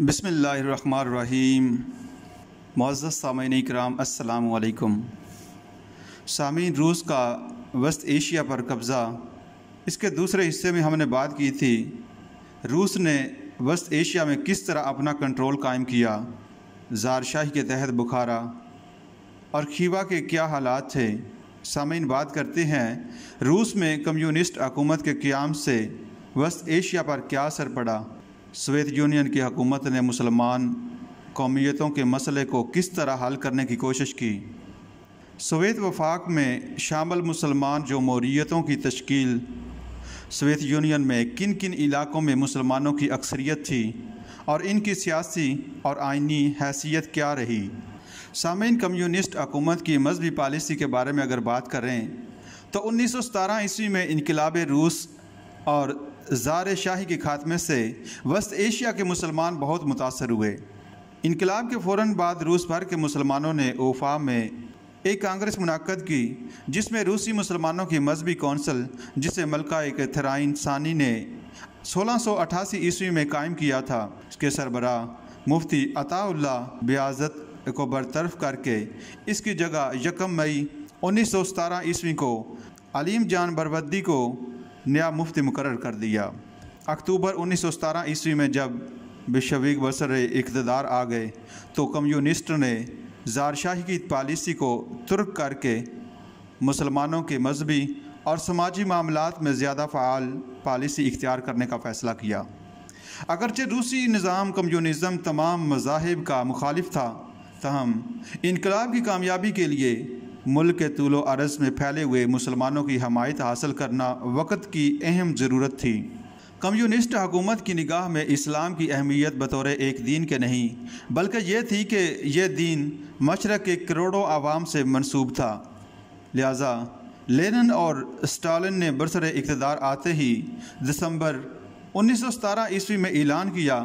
बसमीम मज़्ज़ सामिन कराम असलकम सामीन रूस का वस्त एशिया पर कब्ज़ा इसके दूसरे हिस्से में हमने बात की थी रूस ने वस्त एशिया में किस तरह अपना कंट्रोल कायम किया जारशाही के तहत बुखारा और खीवा के क्या हालात थे सामीन बात करते हैं रूस में कम्युनिस्ट हकूमत के क़्याम से वस्त एशिया पर क्या असर पड़ा सोवियत यूनियन की हकूमत ने मुसलमान कौमीतों के मसले को किस तरह हल करने की कोशिश की सोवियत वफाक में शामिल मुसलमान मौरीतों की तश्कील सोवियत यूनियन में किन किन इलाकों में मुसलमानों की अक्सरियत थी और इनकी सियासी और आइनी हैसियत क्या रही सामीन कम्युनिस्ट हकूमत की मजहबी पॉलिसी के बारे में अगर बात करें तो उन्नीस सौ सतारह ईस्वी में इनकलाब रूस और जार शाही के खात्मे से वस्त एशिया के मुसलमान बहुत मुतासर हुए इनकलाब के फ़ौर बाद रूस भर के मुसलमानों ने ओफा में एक कांग्रेस मुनद की जिसमें रूसी मुसलमानों की मजहबी कौंसल जिसे मलका एक थराइन सानी ने 1688 ईस्वी में कायम किया था इसके सरबरा मुफ्ती अताउल्ला ब्याजत को बरतरफ करके इसकी जगह यकम मई उन्नीस सौ सतारह ईस्वी को अलीम जान बरबद्दी को नया मुफ्ती मुकर कर दिया अक्टूबर उन्नीस सौ ईस्वी में जब बिशवीक बसर इकतदार आ गए तो कम्युनिस्ट ने जारशाही की पॉलिसी को तुर्क करके मुसलमानों के मजहबी और समाजी मामला में ज़्यादा फ़ाल पॉलिसी इख्तियार करने का फ़ैसला किया अगरचे रूसी निज़ाम कम्यूनिजम तमाम मजाहब का मुखालिफ था तहम इनकलाब की कामयाबी के लिए मुल्क के तुलो अरज में फैले हुए मुसलमानों की हमायत हासिल करना वक्त की अहम ज़रूरत थी कम्युनिस्ट हकूमत की निगाह में इस्लाम की अहमियत बतौर एक दीन के नहीं बल्कि यह थी कि यह दीन मशरक़ के करोड़ों आवाम से मनसूब था लिहाजा लेनन और स्टालिन ने बरसर इकतदार आते ही दिसंबर उन्नीस सौ सतारह ईस्वी में ऐलान किया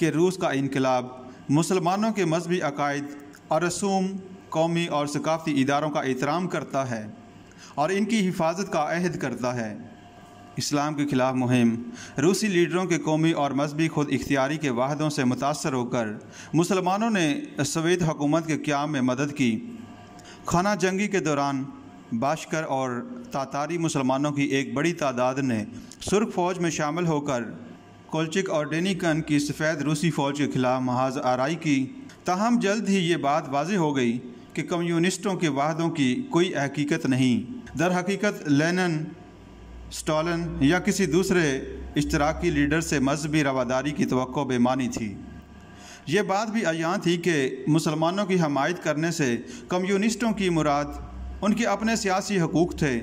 कि रूस का इनकलाब मुसलमानों के मजहबी अकायद और रसूम कौमी और सकाफ़ती इदारों का एहतराम करता है और इनकी हिफाजत का अहद करता है इस्लाम के ख़िलाफ़ मुहिम रूसी लीडरों के कौमी और मजहबी खुद इख्तियारी के वाहदों से मुतासर होकर मुसलमानों ने सवेद हुकूमत के क्याम में मदद की खाना जंगी के दौरान बाशकर और तातारी मुसलमानों की एक बड़ी तादाद ने सुर्ख फौज में शामिल होकर कोलचिक और डेनिकन की सफ़ेद रूसी फ़ौज के ख़िलाफ़ महाज आरई की ताहम जल्द ही ये बात वाज हो गई कि कम्युनिस्टों के वादों की कोई हकीकत नहीं दर हकीकत लेनन स्टॉलन या किसी दूसरे इश्तराकी लीडर से मजहबी रवादारी की तो बेमानी थी ये बात भी अयान थी कि मुसलमानों की हमायत करने से कम्युनिस्टों की मुराद उनके अपने सियासी हकूक़ थे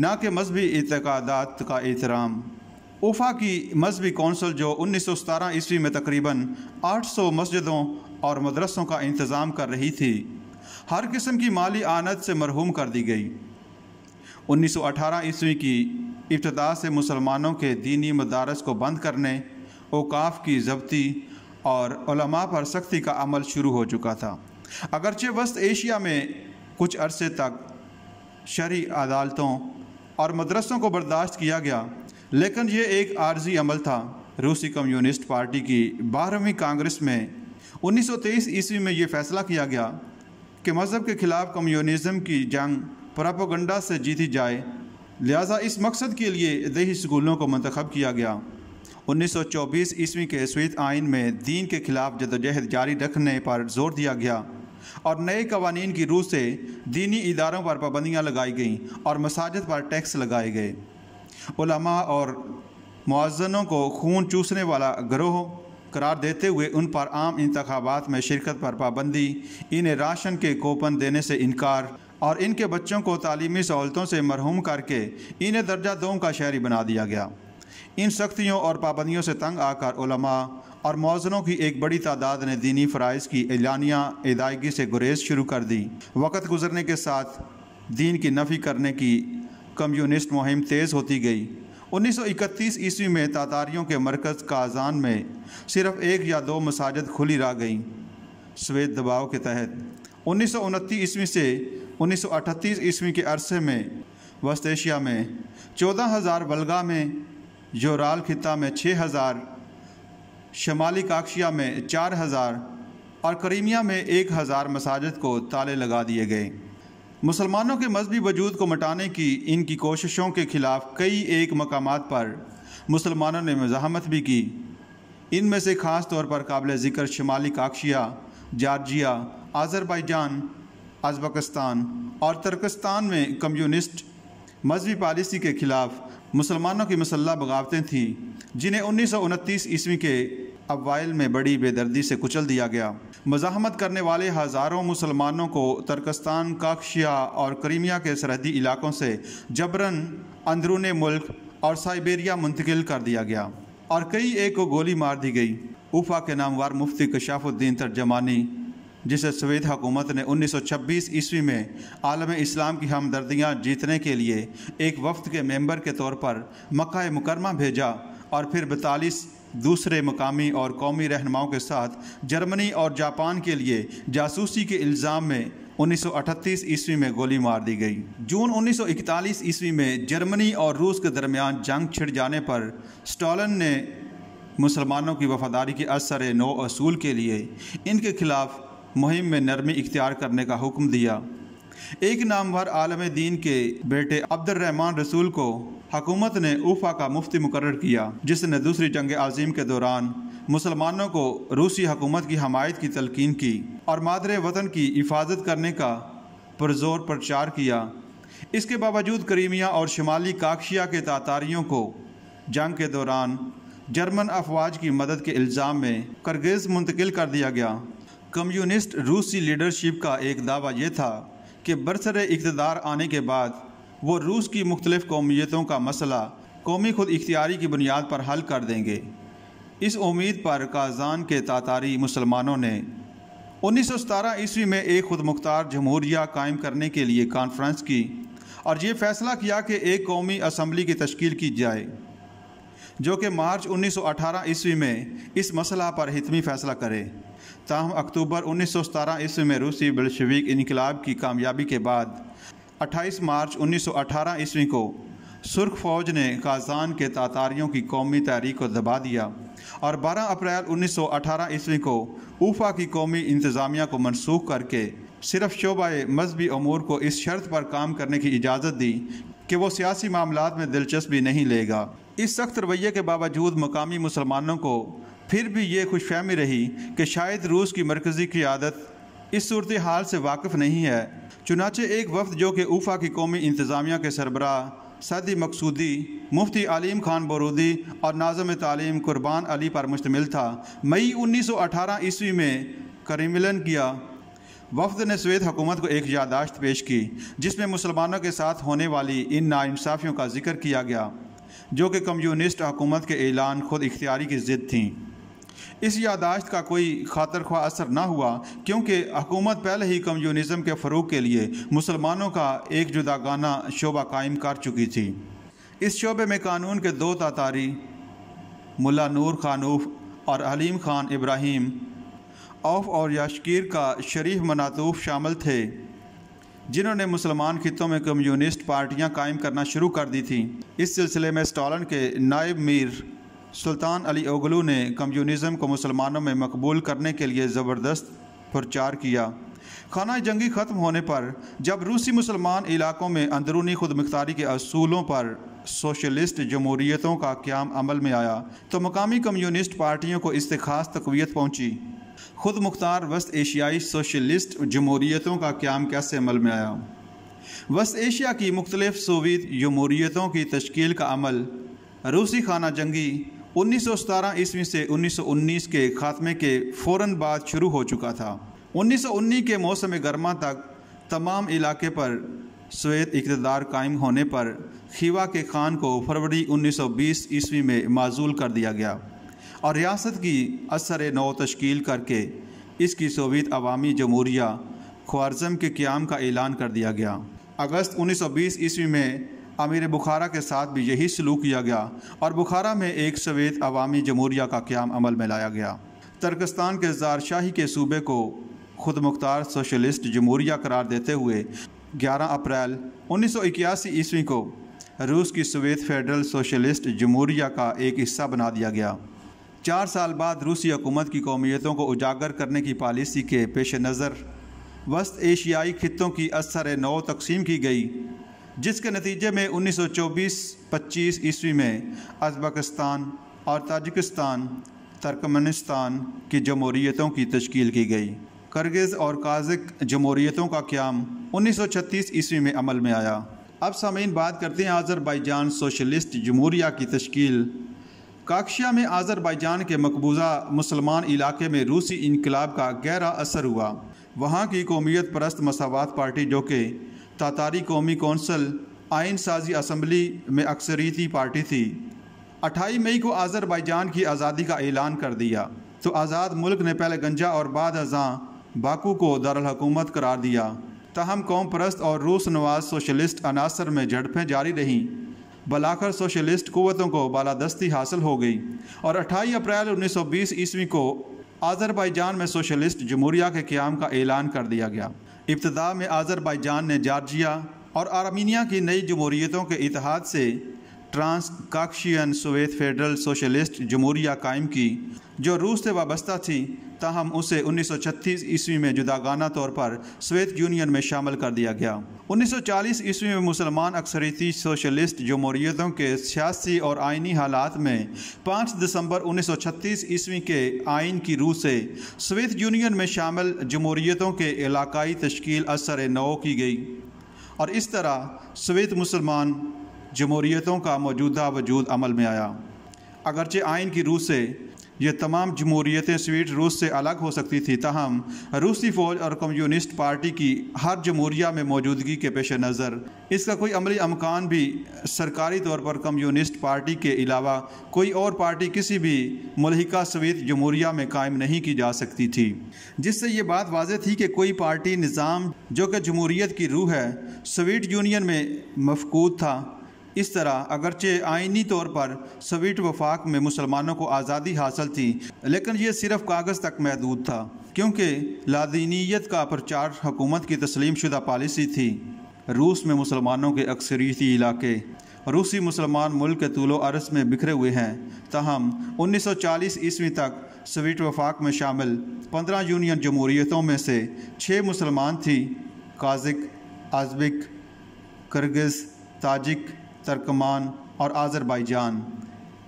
ना कि मजहबी इतकदात का एहतराम उफ़ा की मजहबी कौंसल जो उन्नीस सौ सतारह ईस्वी में तकरीबन आठ सौ मस्जिदों और मदरसों का इंतज़ाम कर रही थी हर किस्म की माली आनत से मरहूम कर दी गई 1918 ईस्वी की इब्तदा से मुसलमानों के दीनी मदारस को बंद करने ओकाफ की जब्ती और पर सख्ती का अमल शुरू हो चुका था अगरचे वस्त एशिया में कुछ अरसे तक शरी अदालतों और मदरसों को बर्दाश्त किया गया लेकिन ये एक आर्जी अमल था रूसी कम्युनिस्ट पार्टी की बारहवीं कांग्रेस में 1923 ईस्वी में ये फैसला किया गया कि मज़हब के ख़िलाफ़ कम्यूनिज़म की जंग प्रापोगंडा से जीती जाए लिहाजा इस मकसद के लिए दही स्कूलों को मंतखब किया गया 1924 ईस्वी के स्वीत आइन में दीन के खिलाफ जदोजहद जारी रखने पर जोर दिया गया और नए कवानी की रूह से दीनी इदारों पर पाबंदियाँ लगाई गईं और मसाजद पर टैक्स लगाए गए और मुआजनों को खून चूसने वाला ग्रोहों करार देते हुए उन पर आम इंतबात में शिरकत पर पाबंदी इन्हें राशन के कोपन देने से इनकार और इनके बच्चों को तालीमी सहूलतों से मरहूम करके इन्हें दर्जा दोम का शहरी बना दिया गया इन सख्तियों और पाबंदियों से तंग आकर उलमा और मौजनों की एक बड़ी तादाद ने दीनी फ़राइज़ की एलानिया अदायगी से गुरेज शुरू कर दी वक़्त गुजरने के साथ दीन की नफ़ी करने की कम्युनिस्ट मुहिम तेज़ होती गई 1931 ईस्वी में तातारियों के मरकज़ काजान में सिर्फ एक या दो मसाजद खुली रह गईं श्वेत दबाव के तहत उन्नीस ईस्वी से 1938 ईस्वी के अरसे में वस्त एशिया में चौदह हज़ार बलगा में जोराल खिता में छः हज़ार शमाली काकशिया में चार हज़ार और करीमिया में एक हज़ार मसाजद को ताले लगा दिए गए मुसलमानों के मजहबी वजूद को मटाने की इनकी कोशिशों के खिलाफ कई एक मकाम पर मुसलमानों ने मजामत भी की इनमें से ख़ास तौर पर काबिल ज़िक्र शमाली काकशिया जार्जिया आज़रबाईजान अजबकस्तान और तर्कस्तान में कम्युनिस्ट मजहबी पॉलिसी के ख़िलाफ़ मुसलमानों की मसल्ला बगावतें थीं जिन्हें उन्नीस सौ उनतीस ईस्वी के अवाइल में बड़ी बेदर्दी से कुचल दिया गया मजाहमत करने वाले हज़ारों मुसलमानों को तर्कस्तान काक्शिया और क्रीमिया के सरहदी इलाकों से जबरन अंदरून मुल्क और साइबेरिया मुंतकिल कर दिया गया और कई एक को गोली मार दी गई उफा के नामवार मुफ्ती कशाफुद्दीन तर्जमानी जिसे सवेद हुकूमत ने 1926 ईस्वी में आलम इस्लाम की हमदर्दियाँ जीतने के लिए एक वफ्त के मेंबर के तौर पर मक् मुकरमा भेजा और फिर बतालीस दूसरे मकामी और कौमी रहनुमाओं के साथ जर्मनी और जापान के लिए जासूसी के इल्ज़ाम में 1938 ईस्वी में गोली मार दी गई जून 1941 ईस्वी में जर्मनी और रूस के दरमियान जंग छिड़ जाने पर स्टालिन ने मुसलमानों की वफादारी के असर नो असूल के लिए इनके खिलाफ मुहिम में नरमी इख्तियार करने का हुक्म दिया एक नामवर आलम दीन के बेटे अब्दुलरहमान रसूल को हकूमत ने उफा का मुफ्ती मुकर किया जिसने दूसरी जंग आज़ीम के दौरान मुसलमानों को रूसी हकूमत की हमायत की तलकिन की और मादरे वतन की हिफाजत करने का पुरजोर प्रचार किया इसके बावजूद करीमिया और शुमाली काकशिया के तातारियों को जंग के दौरान जर्मन अफवाज की मदद के इल्ज़ाम में करगेज मुंतकिल कर दिया गया कम्युनिस्ट रूसी लीडरशिप का एक दावा यह था कि बरसर इकतदार आने के बाद वो रूस की मुख्तलिफ कौमीतों का मसला कौमी खुद इख्तियारी की बुनियाद पर हल कर देंगे इस उम्मीद पर काजान के तातारी मुसलमानों ने उन्नीस सौ सतारह ईस्वी में एक खुद मुख्तार जमहूरिया कायम करने के लिए कॉन्फ्रेंस की और ये फैसला किया कि एक कौमी असम्बली की तश्कील की जाए जो कि मार्च 1918 ईस्वी में इस मसला पर हितमी फैसला करे ताहम अक्टूबर उन्नीस सौ सतारह ईस्वी में रूसी बल्शविक इनकलाब की कामयाबी के बाद 28 मार्च 1918 ईस्वी को सुर्ख फौज ने काजान के तातारियों की कौमी तहरीक को दबा दिया और 12 अप्रैल 1918 ईस्वी को ऊफा की कौमी इंतज़ामिया को मनसूख करके सिर्फ शोबा मजहबी अमूर को इस शर्त पर काम करने की इजाज़त दी कि वो सियासी मामला में दिलचस्पी नहीं लेगा इस सख्त रवैये के बावजूद मकामी मुसलमानों को फिर भी ये खुशफहमी रही कि शायद रूस की मरकज़ी की आदत इस सूरत हाल से वाकफ नहीं है चुनाचे एक वफद जो कि ऊफा की कौमी इंतज़ामिया के सरबरा सदी मकसूदी मुफ्ती अलीम खान बरूदी और नाजम तालीम कुर्बान अली पर मुश्तमिल था मई उन्नीस सौ अठारह ईस्वी में करीमिलन किया वफद ने सवेद हुकूमत को एक यादाश्त पेश की जिसमें मुसलमानों के साथ होने वाली इन नाइंसाफ़ियों का जिक्र किया गया जो कि कम्यूनिस्ट हुकूमत के ऐलान खुद इख्तियारी की ज़िद थी इस यादाश्त का कोई खातर ख्वा असर ना हुआ क्योंकि हुकूमत पहले ही कम्यूनिज़म के फ़रूग के लिए मुसलमानों का एक जुदागाना शोबा कायम कर चुकी थी इस शोबे में कानून के दो तातारी मुला नूर खानूफ और हलीम खान इब्राहिम औफ और याशकीर का शरीफ मनातूफ शामिल थे जिन्होंने मुसलमान खितों में कम्युनिस्ट पार्टियां कायम करना शुरू कर दी थी इस सिलसिले में स्टालन के नायब मीर सुल्तान अली ओगलू ने कम्युनिज्म को मुसलमानों में मकबूल करने के लिए ज़बरदस्त प्रचार किया खाना जंगी ख़त्म होने पर जब रूसी मुसलमान इलाकों में अंदरूनी खुद मुख्तारी के असूलों पर सोशलिस्ट जमहूरीतों का क्याम अमल में आया तो मकामी कम्युनिस्ट पार्टियों को इससे खास तकवीत पहुँची खुद मुख्तार वस्त एशियाई सोशलिस्ट जमहूरीतों का क्याम कैसे अमल में आया वस्त एशिया की मुख्तलिफ सोवियत जमहूरीतों की तश्ील का अमल रूसी खाना जंगी उन्नीस सौ सतारह ईस्वी से 1919 के खात्मे के फ़ौर बाद शुरू हो चुका था 1919 के मौसम गर्मा तक तमाम इलाके पर श्वेत इकतदार कायम होने पर खीवा के खान को फरवरी 1920 ईस्वी में माजूल कर दिया गया और रियासत की असर नौ तश्कील करके इसकी सोवियत अवामी जमहूरिया ख्वारजम के क्याम का ऐलान कर दिया गया अगस्त 1920 ईस्वी में अमीर बुखारा के साथ भी यही सलूक किया गया और बुखारा में एक सवेत अवामी जमहूरिया का क्याम अमल में लाया गया तर्कस्तान के जारशाही के सूबे को खुद मुख्तार सोशलिस्ट जमहूरिया करार देते हुए 11 अप्रैल इक्यासी ईस्वी को रूस की सवेत फेडरल सोशलिस्ट जमहूरिया का एक हिस्सा बना दिया गया चार साल बाद रूसी हुकूमत की कौमियतों को उजागर करने की पॉलिसी के पेश नज़र वस्त एशियाई खितों की असर नौ तकसीम की गई जिसके नतीजे में 1924-25 ईस्वी में अजबकस्तान और ताजिकिस्तान तर्कमनिस्तान की जमहूरीतों की तश्कील की गई करगिज़ और काजिक जमहूरीतों का क्याम 1936 ईस्वी में अमल में आया अब सामीन बात करते हैं आज़रबाईजान सोशलिस्ट जमहूरिया की तश्कील काकशिया में आज़रबाईजान के मकबूजा मुसलमान इलाके में रूसी इनकलाब का गहरा असर हुआ वहाँ की कौमियत परस्त मसावत पार्टी जो कि तातारी कौमी कौंसल आइन साजी असम्बली में अक्सरीती पार्टी थी अट्ठाई मई को आज़रबाईजान की आज़ादी का ऐलान कर दिया तो आज़ाद मुल्क ने पहले गंजा और बाद अजा बाकू को दारकूमत करार दिया तहम कौम परस्त और रूस नवाज सोशलिस्ट अनासर में झड़पें जारी रहीं बलाखर सोशलिस्ट कुतों को बालादस्ती हासिल हो गई और अट्ठाईस अप्रैल उन्नीस सौ बीस ईस्वी को आज़रबाईजान में सोशलिस्ट जमहूरिया के क्याम का ऐलान कर दिया गया इब्तदा में आज़रबाईजान ने जार्जिया और आर्मीनिया की नई जमहूरीतों के इतिहाद से ट्रांसकाक्शियन सोवियत फेडरल सोशलिस्ट जमहूरिया कायम की जो रूस से वाबस्ता थी ताहम उसे 1936 ईस्वी में जुदागाना तौर पर सोवियत यूनियन में शामिल कर दिया गया 1940 ईस्वी में मुसलमान अक्सरीती सोशलिस्ट जमहूरीतों के सियासी और आइनी हालात में 5 दिसंबर 1936 ईस्वी के आइन की रूह से सोवियत यूनियन में शामिल जमहूरीतों के इलाकाई तश्कील असर नौ की गई और इस तरह सोवियत मुसलमान जमहूरीतों का मौजूदा वजूद अमल में आया अगरचे आइन की रूह से ये तमाम जमहूरीतें स्वीट रूस से अलग हो सकती थी तहम रूसी फौज और कम्युनिस्ट पार्टी की हर जमहूरिया में मौजूदगी के पेश नज़र इसका कोई अमली अमकान भी सरकारी तौर पर कम्युनिस्ट पार्टी के अलावा कोई और पार्टी किसी भी मलहिका स्वीत जमहूरिया में कायम नहीं की जा सकती थी जिससे ये बात वाज थी कि कोई पार्टी निज़ाम जो कि जमहूरीत की रूह है स्वीट यूनियन में मफकूद था इस तरह अगरचे आइनी तौर पर सवीट वफाक में मुसलमानों को आज़ादी हासिल थी लेकिन ये सिर्फ कागज़ तक महदूद था क्योंकि लादीनीत का प्रचार हुकूमत की तस्लीम शुदा पॉलिसी थी रूस में मुसलमानों के अक्सरीती इलाके रूसी मुसलमान मुल्क के तूलो अरस में बिखरे हुए हैं सौ 1940 ईस्वी तक सवीट वफाक में शामिल 15 यूनियन जमहूरीतों में से छः मुसलमान थी काजिक आजबिक करगज़ ताजिक तर्कमान और आज़रबाईजान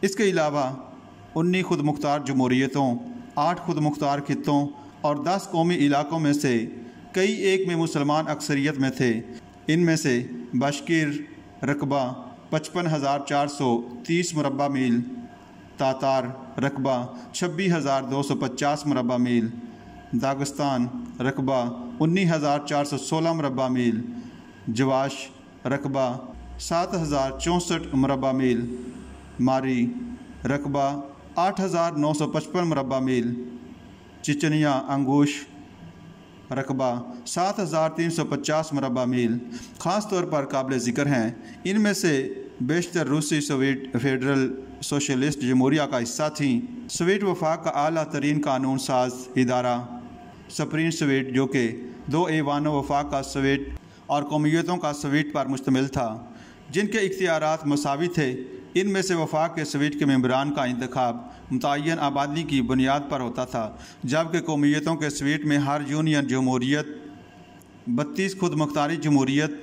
इसके अलावा उन्नीस खुद मुख्तार जमहूरीतों आठ खुद मुख्तार खितों और दस कौमी इलाकों में से कई एक में मुसलमान अक्सरियत में थे इनमें से बशकर रकबा पचपन हज़ार चार सौ तीस मुरबा मील तातार रकबा छब्बीस हज़ार दो सौ पचास मुरबा मील दागस्तान रकबा उन्नीस हज़ार चार सौ सोलह मुरबा मील जवाश रकबा सात हज़ार चौंसठ मरबा मील मारी रकबा आठ हज़ार नौ सौ पचपन मरबा मील चिचनिया अंगूश रकबा सात हज़ार तीन सौ पचास मरबा मील ख़ास तौर पर काबिल ज़िक्र हैं इनमें से बेशतर रूसी सोवियत फेडरल सोशलिस्ट जमहूरिया का हिस्सा थी सोवियत वफाक का अली तरीन कानून साज इदारा सप्रीन सोवियत जो कि दो एवानों वफाक का सोवियत और कौमीतों का सोवियत पर मुश्तमिल था जिनके इख्तियार मसावी थे इनमें से वफाक के स्वीट के मम्बरान का इंतखब मुतन आबादी की बुनियाद पर होता था जबकि कौमीतों के स्वीट में हर यूनियन जमहूरीत बत्तीस खुद मुख्तारी जमहूरीत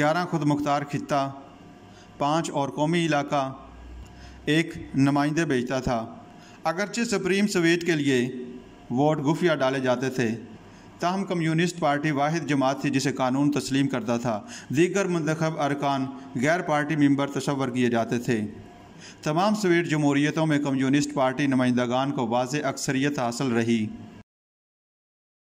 ग्यारह खुद मुख्तार खत्ता पाँच और कौमी इलाका एक नुमाइंदे भेजता था अगरचे सुप्रीम स्वीट के लिए वोट गुफिया डाले जाते थे ताहम कम्यूनिस्ट पार्टी वाद जमात थी जिसे कानून तस्लीम करता था दीगर मंतखब अरकान गैर पार्टी मंबर तस्वर किए जाते थे तमाम सवेट जमहूरीतों में कम्यूनिस्ट पार्टी नुमाइंदागान को वाज अक्सरीत हासिल रही